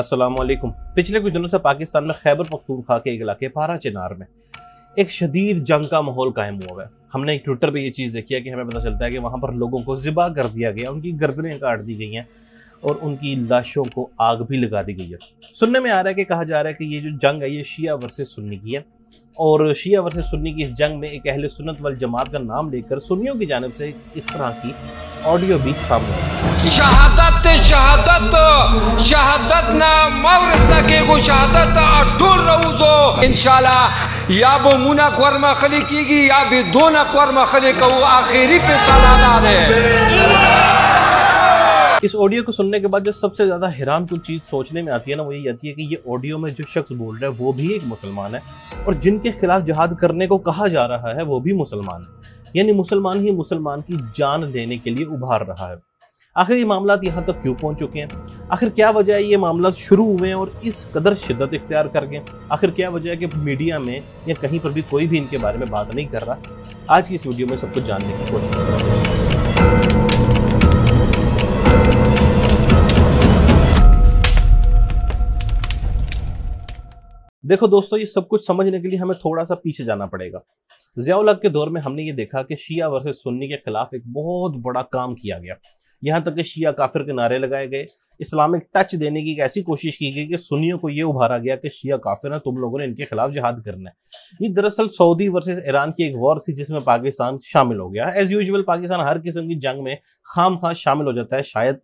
अस्सलाम वालेकुम पिछले कुछ दिनों से पाकिस्तान में खैबर पख्तूनख्वा के एक इलाके पारा चिनार में एक शदीद जंग का माहौल कायम हुआ है हमने एक ट्विटर पे ये चीज़ देखी है कि हमें पता चलता है कि वहाँ पर लोगों को ज़िबा कर दिया गया उनकी गर्दनें काट दी गई हैं और उनकी लाशों को आग भी लगा दी गई है सुनने में आ रहा है कि कहा जा रहा है कि ये जो जंग है ये शिया वर्सेस सुन्नी की है और शिया वर्सेस सुन्नी की इस जंग में एक अहले सुन्नत वाल जमात का नाम लेकर सुन्नियों की जानब से इस तरह की ऑडियो भी सामने शहादत शहादत शहादत ना मवरस्ता के को शहादत अटूर रहूजो इंशाल्लाह या वो मुना कर्मा खली कीगी या भी दोना कर्मा खली कहू आखिरी पे सलादा दे इस ऑडियो को सुनने के बाद जो सबसे ज़्यादा हैरान कुछ चीज़ सोचने में आती है ना वो ये आती है कि ये ऑडियो में जो शख्स बोल रहा है वो भी एक मुसलमान है और जिनके खिलाफ जहाद करने को कहा जा रहा है वो भी मुसलमान है यानी मुसलमान ही मुसलमान की जान देने के लिए उभार रहा है आखिर ये मामला यहाँ तक क्यों पहुँच चुके हैं आखिर क्या वजह है ये मामला शुरू हुए हैं और इस कदर शिद्दत इख्तियार कर गए आखिर क्या वजह है कि मीडिया में या कहीं पर भी कोई भी इनके बारे में बात नहीं कर रहा आज की इस वीडियो में सब कुछ जानने की कोशिश हूँ देखो दोस्तों ये सब कुछ समझने के लिए हमें थोड़ा सा पीछे जाना पड़ेगा जियाउलग के दौर में हमने ये देखा कि शिया वर्सेज सुन्नी के खिलाफ एक बहुत बड़ा काम किया गया यहाँ तक कि शिया काफिर के नारे लगाए गए इस्लामिक टच देने की एक ऐसी कोशिश की गई कि सुन्नियों को ये उभारा गया कि शिया काफिर है तुम लोगों ने इनके खिलाफ जिहाद करना है ये दरअसल सऊदी वर्सेस ईरान की एक वॉर थी जिसमें पाकिस्तान शामिल हो गया एज यूजल पाकिस्तान हर किस्म की जंग में खाम खास शामिल हो जाता है शायद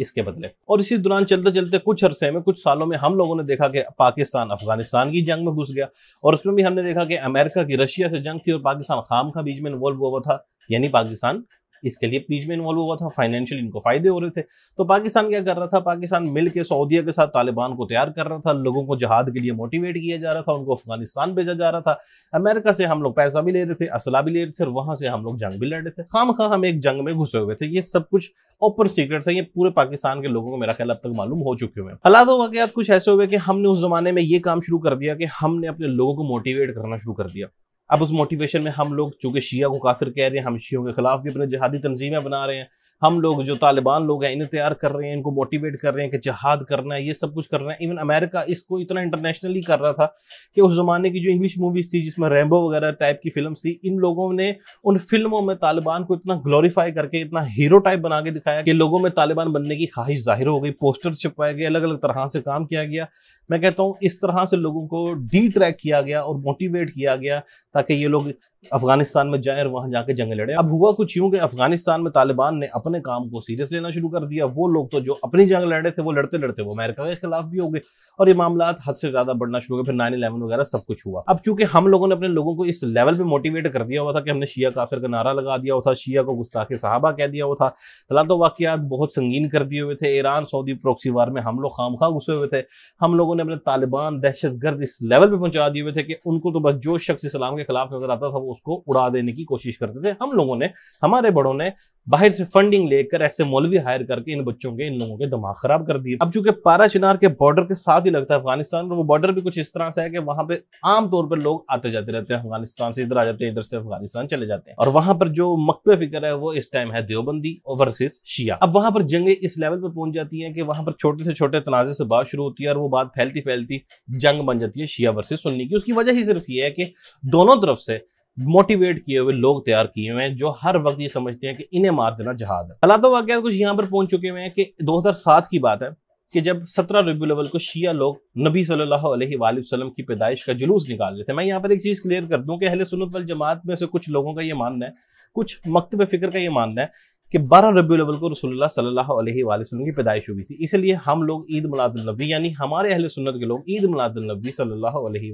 इसके बदले और इसी दौरान चलते चलते कुछ अरसे में कुछ सालों में हम लोगों ने देखा कि पाकिस्तान अफगानिस्तान की जंग में घुस गया और उसमें भी हमने देखा कि अमेरिका की रशिया से जंग थी और पाकिस्तान खाम का बीच में इन्वॉल्व हुआ था यानी पाकिस्तान इसके लिए प्लीज में इन्वॉल्व हुआ था फाइनेंशियल इनको फायदे हो रहे थे तो पाकिस्तान क्या कर रहा था पाकिस्तान मिल के सऊदीया के साथ तालिबान को तैयार कर रहा था लोगों को जहाद के लिए मोटिवेट किया जा रहा था उनको अफगानिस्तान भेजा जा रहा था अमेरिका से हम लोग पैसा भी ले रहे थे असला भी ले रहे थे और वहां से हम लोग जंग भी लड़ रहे थे खाम खा हम एक जंग में घुसे हुए थे ये सब कुछ ओपन सीक्रेट है ये पूरे पाकिस्तान के लोगों को मेरा ख्याल अब तक मालूम हो चुके हुए हो वाकत कुछ ऐसे हुए कि हमने उस जमाने में ये काम शुरू कर दिया कि हमने अपने लोगों को मोटिवेट करना शुरू कर दिया अब उस मोटिवेशन में हम लोग चूंकि शिया को काफिर कह रहे हैं हम शियों के खिलाफ भी अपने जहादी तंजीमें बना रहे हैं हम लोग जो तालिबान लोग हैं इन्हें तैयार कर रहे हैं इनको मोटिवेट कर रहे हैं कि जहाद करना है ये सब कुछ करना है इवन अमेरिका इसको इतना इंटरनेशनली कर रहा था कि उस ज़माने की जो इंग्लिश मूवीज़ थी जिसमें रैम्बो वगैरह टाइप की फिल्म थी इन लोगों ने उन फिल्मों में तालिबान को इतना ग्लोरीफाई करके इतना हीरो टाइप बना के दिखाया कि लोगों में तालिबान बनने की ख्वाहिश जाहिर हो गई पोस्टर छिपवाए गए अलग अलग तरह से काम किया गया मैं कहता हूँ इस तरह से लोगों को डी ट्रैक किया गया और मोटिवेट किया गया ताकि ये लोग अफगानिस्तान में जाए और वहां जाके जंग लड़े अब हुआ कुछ यूं कि अफगानिस्तान में तालिबान ने अपने काम को सीरियस लेना शुरू कर दिया वो लोग तो जो अपनी जंग लड़े थे वो लड़ते लड़ते वो अमेरिका के खिलाफ भी हो गए और ये मामला हद से ज्यादा बढ़ना शुरू हो गया फिर नाइन इलेवन वगैरह सब कुछ हुआ अब चूंकि हम लोगों ने अपने लोगों को इस लेवल पर मोटिवेट कर दिया हुआ था कि हमने शिया काफिर का नारा लगा दिया हुआ था शिया को गुस्ताखे साहबा कह दिया हुआ था फिलहाल तो वाकत बहुत संगीन कर दिए हुए थे ईरान सऊदी प्रोक्सी वार में हम लोग खाम खा घुसे हुए थे हम लोगों ने अपने तालिबान दहशत इस लेवल पर पहुंचा दिए हुए थे कि उनको तो बस जो शख्स इस्लाम के खिलाफ नजर आता था वो उसको उड़ा देने की कोशिश करते थे हम लोगों ने हमारे बड़ों ने बाहर से फंडिंग लेकर ऐसे मौलवी हायर करके इन बच्चों के इन लोगों के दिमाग खराब कर दिए अब चूंकि पारा चिनार के बॉर्डर के साथ ही लगता है अफगानिस्तान और वो बॉर्डर भी कुछ इस तरह से है कि वहां पे आमतौर पर लोग आते जाते रहते हैं अफगानिस्तान से इधर आ जाते हैं इधर से अफगानिस्तान चले जाते हैं और वहां पर जो मकबे फिक्र है वो इस टाइम है देवबंदी वर्सेज शिया अब वहां पर जंगे इस लेवल पर पहुंच जाती है कि वहां पर छोटे से छोटे तनाजे से बात शुरू होती है और वो बात फैलती फैलती जंग बन जाती है शिया वर्सेज सुन्नी की उसकी वजह ही सिर्फ ये है कि दोनों तरफ से मोटिवेट किए हुए लोग तैयार किए हुए हैं जो हर वक्त ये समझते हैं कि इन्हें मार देना जहाद है तो वाकत कुछ यहाँ पर पहुंच चुके हुए हैं कि 2007 की बात है कि जब सत्रह रबी अवल को शिया लोग नबी सल्लल्लाहु अलैहि वसल्लम की पैदाइश का जुलूस निकाल रहे थे मैं यहाँ पर एक चीज़ क्लियर कर दूँ कि अहले सुनत वल जमात में से कुछ लोगों का ये मानना है कुछ मकतब फिक्र का ये मानना है कि बारह रबी अव्वल को रसोल्ला सल्लल्लाहु की पैदाइश हुई थी इसलिए हम लोग ईद मिलादुल्नबी यानी हमारे अहल सुन्नत के लोग ईद मिलादुल्नबी सल्लल्लाहु अलैहि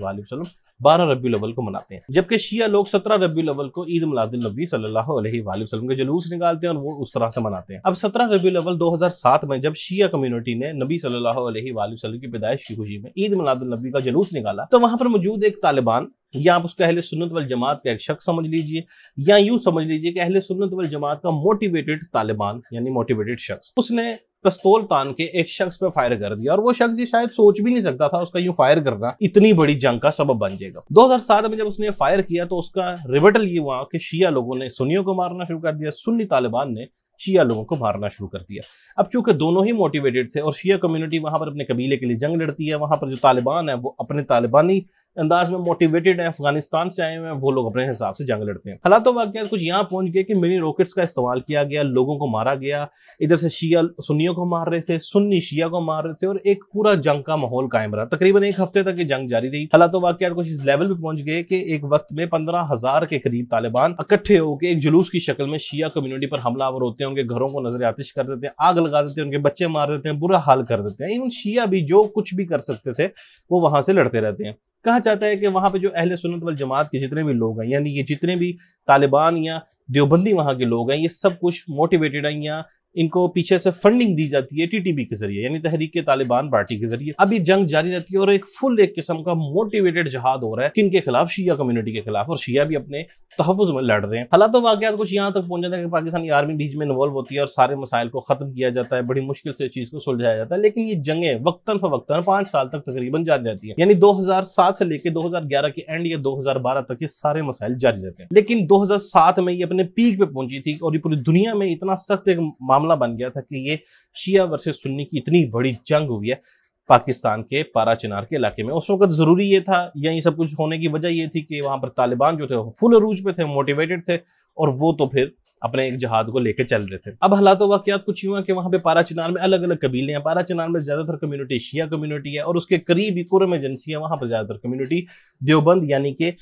बारह रबी अव्वल को मनाते हैं जबकि शिया लोग सत्रह रबी अव्वल को ईद मिलादुल्नबी सल्लल्लाहु के जुलूस निकालते हैं और वो उस तरह से मनाते हैं अब सत्रह रबी अव्वल दो हजार सात में जब शिया कम्युनिटी ने नबी सल्लल्लाहु अलैहि की पैदाइश की खुशी में ईद मिलादुलनबी का जुलूस निकाला तो वहां पर मौजूद एक तालिबान या आप उसके अहले सुन्नत वाल जमात का एक शख्स समझ लीजिए या यूं समझ लीजिए कि अहले सुन्नत वाल जमात का मोटिवेटेड तालिबान यानी मोटिवेटेड शख्स उसने पिस्तौल तान के एक शख्स पे फायर कर दिया और वो शख्स ये शायद सोच भी नहीं सकता था उसका यूं फायर करना इतनी बड़ी जंग का सबब बन जाएगा 2007 में जब उसने फायर किया तो उसका रिबटल ये हुआ कि शिया लोगों ने सुनियों को मारना शुरू कर दिया सुन्नी तालिबान ने शिया लोगों को मारना शुरू कर दिया अब चूंकि दोनों ही मोटिवेटेड थे और शिया कम्युनिटी वहां पर अपने कबीले के लिए जंग लड़ती है वहां पर जो तालिबान है वो अपने तालिबानी अंदाज में मोटिवेटेड है अफगानिस्तान से आए हुए हैं वो लोग अपने हिसाब से जंग लड़ते हैं हालात वाकत कुछ यहाँ पहुंच गए कि मिनी रॉकेट्स का इस्तेमाल किया गया लोगों को मारा गया इधर से शिया सुन्नी को मार रहे थे सुन्नी शिया को मार रहे थे और एक पूरा जंग का माहौल कायम रहा तकरीबन एक हफ्ते तक ये जंग जारी रही हालात वाकत कुछ इस लेवल पर पहुंच गए कि एक वक्त में पंद्रह हजार के करीब तालिबान इकट्ठे होकर एक जुलूस की शक्ल में शिया कम्युनिटी पर हमलावर होते हैं उनके घरों को नजर आतिश कर देते हैं आग लगा देते हैं उनके बच्चे मार देते हैं बुरा हाल कर देते हैं इवन शिया भी जो कुछ भी कर सकते थे वो वहां से लड़ते रहते हैं कहा जाता है कि वहाँ पर जो अहल सुनत वाल जमात के जितने भी लोग हैं यानी ये जितने भी तालिबान या देवबंदी वहाँ के लोग हैं ये सब कुछ मोटिवेटेड हैं या इनको पीछे से फंडिंग दी जाती है टीटीपी के जरिए यानी तहरीक तालिबान पार्टी के जरिए अब ये जंग जारी रहती है और एक फुल एक किस्म का मोटिवेटेड जहाद हो रहा है किन के खिलाफ शिया कम्युनिटी के खिलाफ और शिया भी अपने तहफ़ में लड़ रहे हैं हालात तो वाकत कुछ यहाँ तक पहुंच जाता है कि पाकिस्तानी आर्मी बीच में इन्वॉल्व होती है और सारे मसाइल को खत्म किया जाता है बड़ी मुश्किल से चीज़ को सुलझाया जाता है लेकिन ये जंगें वक्ता फवक्ता पांच साल तक तकरीबन जारी रहती है यानी दो हजार सात से लेकर दो हजार ग्यारह के एंड या दो हजार बारह तक ये सारे मसाइल जारी रहते हैं लेकिन दो हजार सात में ये अपने पीक पे पहुंची थी और ये पूरी दुनिया में इतना सख्त एक मामला मामला बन गया था कि ये शिया वर्सेस सुन्नी की इतनी बड़ी जंग हुई है पाकिस्तान के पारा चिनार के इलाके में उस वक्त ज़रूरी ये था या ये सब कुछ होने की वजह ये थी कि वहां पर तालिबान जो थे फुल अरूज पे थे मोटिवेटेड थे और वो तो फिर अपने एक जहाज को लेकर चल रहे थे अब हालात वाकत कुछ यूँ कि वहाँ पे पारा चिनार में अलग अलग कबीले हैं पारा चिनार में ज़्यादातर कम्युनिटी शिया कम्युनिटी है और उसके करीब ही कुरम एजेंसी है वहाँ पर ज़्यादातर कम्युनिटी देवबंद यानी कि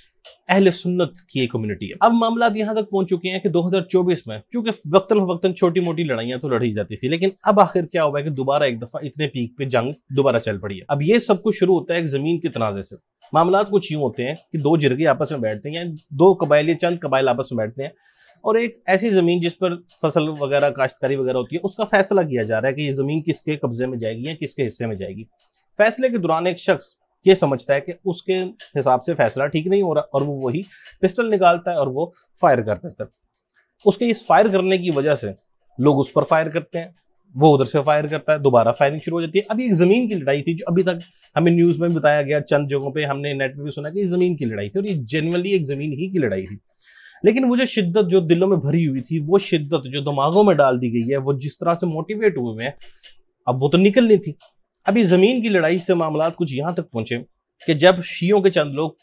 अहल सुन्नत की एक कम्युनिटी है अब मामला तो यहां तक पहुंच चुके हैं कि 2024 में क्योंकि वक्तन वक्तन छोटी मोटी लड़ाइयां तो लड़ी जाती थी लेकिन अब आखिर क्या हुआ है कि दोबारा एक दफा इतने पीक पे जंग दोबारा चल पड़ी है अब ये सब कुछ शुरू होता है एक जमीन के तनाजे से मामला कुछ यूँ होते हैं कि दो जिरगे आपस में बैठते हैं दो या चंद कबाइल आपस में बैठते हैं और एक ऐसी ज़मीन जिस पर फसल वगैरह काश्तकारी वगैरह होती है उसका फैसला किया जा रहा है कि ये ज़मीन किसके कब्जे में जाएगी या किसके हिस्से में जाएगी फैसले के दौरान एक शख्स ये समझता है कि उसके हिसाब से फैसला ठीक नहीं हो रहा और वो वही पिस्टल निकालता है और वो फायर कर देता है उसके इस फायर करने की वजह से लोग उस पर फायर करते हैं वो उधर से फायर करता है दोबारा फायरिंग शुरू हो जाती है अभी एक ज़मीन की लड़ाई थी जो अभी तक हमें न्यूज़ में बताया गया चंद जगहों पे हमने नेट पे भी सुना कि ज़मीन की लड़ाई थी और ये जनरली एक ज़मीन ही की लड़ाई थी लेकिन वो जो शिद्दत जो दिलों में भरी हुई थी वो शिद्दत जो दिमागों में डाल दी गई है वो जिस तरह से मोटिवेट हुए हैं अब वो तो निकलनी थी अभी ज़मीन की लड़ाई से मामला कुछ यहाँ तक पहुँचे कि जब शीयों के चंद लोग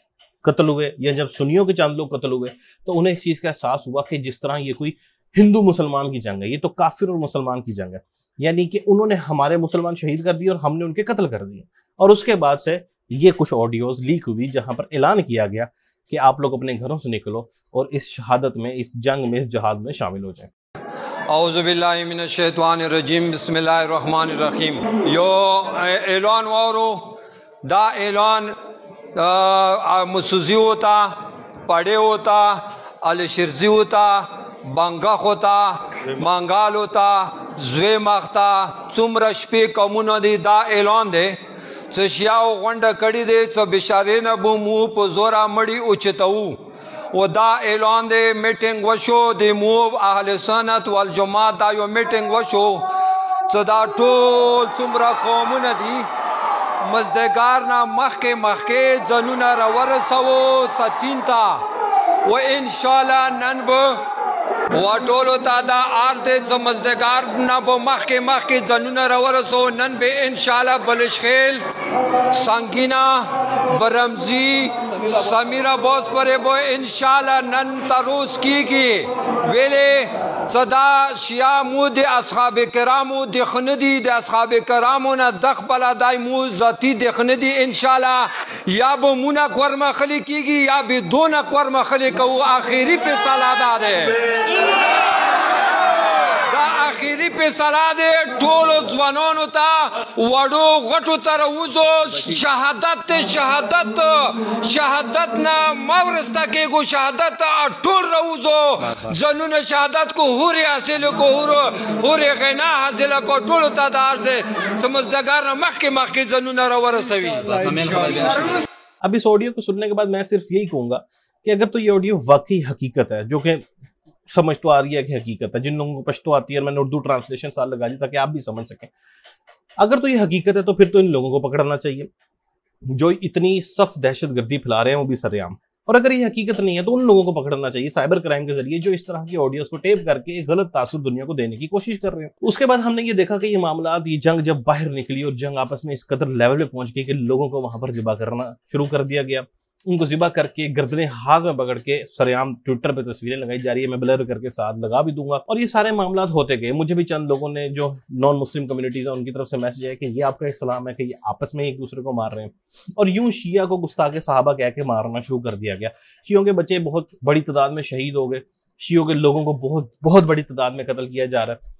कत्ल हुए या जब सुनियों के चंद लोग कत्ल हुए तो उन्हें इस चीज़ का एहसास हुआ कि जिस तरह ये कोई हिंदू मुसलमान की जंग है ये तो काफिर और मुसलमान की जंग है यानी कि उन्होंने हमारे मुसलमान शहीद कर दिए और हमने उनके कत्ल कर दिए और उसके बाद से ये कुछ ऑडियोज लीक हुई जहाँ पर ऐलान किया गया कि आप लोग अपने घरों से निकलो और इस शहादत में इस जंग में इस जहाद में शामिल हो जाए اعوذ بالله من الشیطان الرجیم بسم الله الرحمن الرحیم یو اعلان وارو دا اعلان مسوزی ہوتا پڑے ہوتا الشرزی ہوتا بانګه خوتا مانګال ہوتا زوی مختا څومره شپې کومونه دی دا اعلان دی چې شیاو غونډه کړی دی چې بشارې نه بو مو په زورا مړی اوچتو و دا اعلان دی میټینګ وشو د موو اهل سنت والجماعت دا یو میټینګ وشو چې دا ټول څومره قومونه دي مزدګار نه مخکې مخکې ځنونه راورسو ستین تا و ان شاء الله نن به واټولو ته دا ارته زمزدګار نه په مخ کې مخ کې ځنونه راورسو نن به ان شاء الله بلشخیل سانګینا برمزي سمیرا بوس پرې بو ان شاء الله نن تروس کیږي ویلې صدا شیامو د اصحاب کرامو د خندي د اصحاب کرامو نه د خپل دایمو ذاتی د خندي ان شاء الله یا به مونا کورما خلی کیږي یا به دونا کورما خلی کو اخیری په صلاح ده اخیری پیسره دی ټولو ځوانانو ته وړو غټو تر وزو شہدت شہدت نا مورستا کے گو شہدت ټول روزو ځنونه شہدت کو هورې حاصل کو هورې هورې غینا حاصل کو تا دار دے سمزدگار مخ کے مخ کے مخکې رو رسوی اب اس آڈیو کو سننے کے بعد میں صرف یہی کہوں گا کہ اگر تو یہ آڈیو واقعی حقیقت ہے جو کہ समझ तो आ रही है कि हकीकत है जिन लोगों को पश्तो आती है मैंने उर्दू ट्रांसलेशन साल लगा दी ताकि आप भी समझ सकें अगर तो ये हकीकत है तो फिर तो इन लोगों को पकड़ना चाहिए जो इतनी सख्त दहशत गर्दी फैला रहे हैं वो भी सरेआम और अगर ये हकीकत नहीं है तो उन लोगों को पकड़ना चाहिए साइबर क्राइम के जरिए जो इस तरह की ऑडियोस को टेप करके एक गलत तासुर दुनिया को देने की कोशिश कर रहे हैं उसके बाद हमने ये देखा कि ये मामला ये जंग जब बाहर निकली और जंग आपस में इस कदर लेवल पे पहुंच गई कि लोगों को वहां पर जिबा करना शुरू कर दिया गया उनको जिबा करके गर्दने हाथ में पकड़ के सरेआम ट्विटर पे तस्वीरें लगाई जा रही है मैं ब्लर करके साथ लगा भी दूंगा और ये सारे मामला होते गए मुझे भी चंद लोगों ने जो नॉन मुस्लिम कम्युनिटीज है उनकी तरफ से मैसेज है कि ये आपका इस्लाम है कि ये आपस में एक दूसरे को मार रहे हैं और यूं शिया को के साहबा कह के मारना शुरू कर दिया गया शियों के बच्चे बहुत बड़ी तादाद में शहीद हो गए शियों के लोगों को बहुत बहुत बड़ी तादाद में कत्ल किया जा रहा है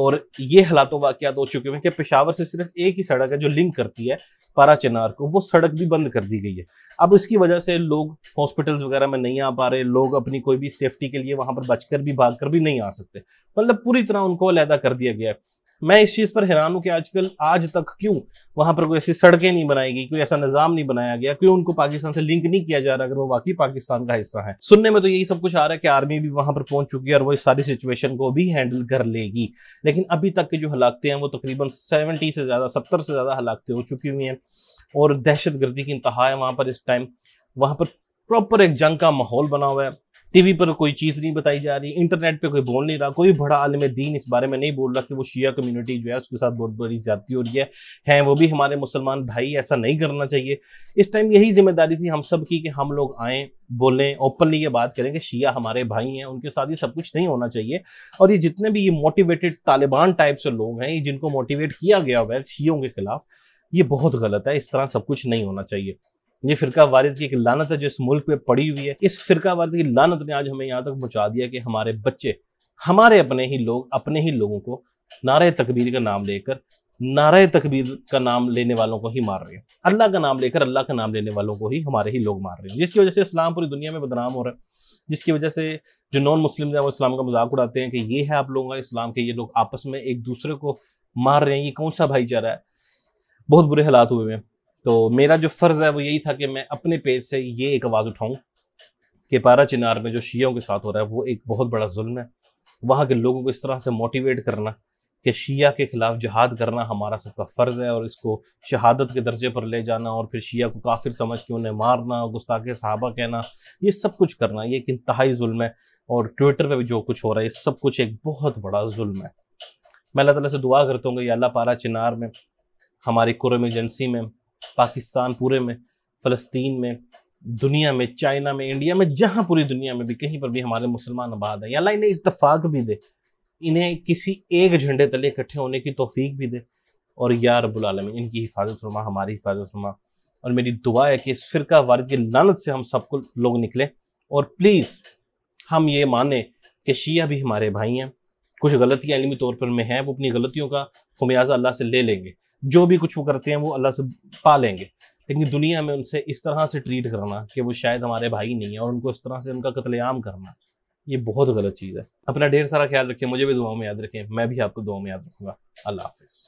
और ये हालातों वाक़ हो चुके हैं कि पेशावर से सिर्फ एक ही सड़क है जो लिंक करती है पारा चिनार को वो सड़क भी बंद कर दी गई है अब इसकी वजह से लोग हॉस्पिटल्स वगैरह में नहीं आ पा रहे लोग अपनी कोई भी सेफ्टी के लिए वहां पर बचकर भी भाग कर भी नहीं आ सकते मतलब पूरी तरह उनको अलहदा कर दिया गया है मैं इस चीज़ पर हैरान हूँ कि आजकल आज तक क्यों वहाँ पर कोई ऐसी सड़कें नहीं बनाई गई कोई ऐसा निज़ाम नहीं बनाया गया क्यों उनको पाकिस्तान से लिंक नहीं किया जा रहा अगर वो वाकई पाकिस्तान का हिस्सा है सुनने में तो यही सब कुछ आ रहा है कि आर्मी भी वहाँ पर पहुंच चुकी है और वो इस सारी सिचुएशन को भी हैंडल कर लेगी लेकिन अभी तक की जो हलाकते हैं वो तकरीबन सेवेंटी से ज़्यादा सत्तर से ज़्यादा हलाकते हो चुकी हुई हैं और दहशत गर्दी की इंतहा है वहां पर इस टाइम वहाँ पर प्रॉपर एक जंग का माहौल बना हुआ है टीवी पर कोई चीज़ नहीं बताई जा रही इंटरनेट पे कोई बोल नहीं रहा कोई बड़ा आलम दीन इस बारे में नहीं बोल रहा कि वो शिया कम्युनिटी जो है उसके साथ बहुत बड़ी ज्यादा हो रही है हैं वो भी हमारे मुसलमान भाई ऐसा नहीं करना चाहिए इस टाइम यही जिम्मेदारी थी हम सब की कि हम लोग आएँ बोलें ओपनली ये बात करें कि शिया हमारे भाई हैं उनके साथ ये सब कुछ नहीं होना चाहिए और ये जितने भी ये मोटिवेटेड तालिबान टाइप से लोग हैं ये जिनको मोटिवेट किया गया हुआ है शियों के खिलाफ ये बहुत गलत है इस तरह सब कुछ नहीं होना चाहिए ये फिरका वारिद की एक लानत है जो इस मुल्क में पड़ी हुई है इस फिरका वारिद की लानत ने आज हमें यहाँ तक पहुँचा दिया कि हमारे बच्चे हमारे अपने ही लोग अपने ही लोगों को नारे तकबीर का नाम लेकर नारे तकबीर का नाम लेने वालों को ही मार रहे हैं अल्लाह का नाम लेकर अल्लाह का नाम लेने वालों को ही हमारे ही लोग मार रहे हैं जिसकी वजह से इस्लाम पूरी दुनिया में बदनाम हो रहा है जिसकी वजह से जो नॉन मुस्लिम हैं वो इस्लाम का मजाक उड़ाते हैं कि ये है आप लोगों का इस्लाम के ये लोग आपस में एक दूसरे को मार रहे हैं ये कौन सा भाईचारा है बहुत बुरे हालात हुए हैं तो मेरा जो फ़र्ज़ है वो यही था कि मैं अपने पेज से ये एक आवाज़ उठाऊँ कि पारा चिनार में जो शियों के साथ हो रहा है वो एक बहुत बड़ा जुल्म है वहाँ के लोगों को इस तरह से मोटिवेट करना कि शिया के ख़िलाफ़ जहाद करना हमारा सबका फ़र्ज़ है और इसको शहादत के दर्जे पर ले जाना और फिर शिया को काफिर समझ के उन्हें मारना गुस्ताखे सहाबा कहना ये सब कुछ करना ये एक इंतहाई जुल्म है और ट्विटर पर भी जो कुछ हो रहा है ये सब कुछ एक बहुत बड़ा जुल्म है मैं अल्लाह तला से दुआ करता हूँ कि अल्लाह पारा चिनार में हमारी कुरम एजेंसी में पाकिस्तान पूरे में फ़लस्तीन में दुनिया में चाइना में इंडिया में जहाँ पूरी दुनिया में भी कहीं पर भी हमारे मुसलमान आबाद हैं अल्लाह इन्हें इतफाक़ भी दे इन्हें किसी एक झंडे तले इकट्ठे होने की तोफीक भी दे और या रबालम इनकी हिफाजत फरमा हमारी हिफाजत फरमा और मेरी दुआ है कि इस फ़िरका वारद की लानत से हम सबको लोग निकलें और प्लीज़ हम ये माने कि शिया भी हमारे भाई हैं कुछ गलतियाँ इलमी तौर पर में हैं वो अपनी गलतियों का खुमियाजा अल्लाह से ले लेंगे जो भी कुछ वो करते हैं वो अल्लाह से पा लेंगे लेकिन दुनिया में उनसे इस तरह से ट्रीट करना कि वो शायद हमारे भाई नहीं है और उनको इस तरह से उनका कतलेआम करना ये बहुत गलत चीज़ है अपना ढेर सारा ख्याल रखें मुझे भी दुआओं में याद रखें मैं भी आपको दुआओं में याद रखूँगा अल्लाह हाफिज़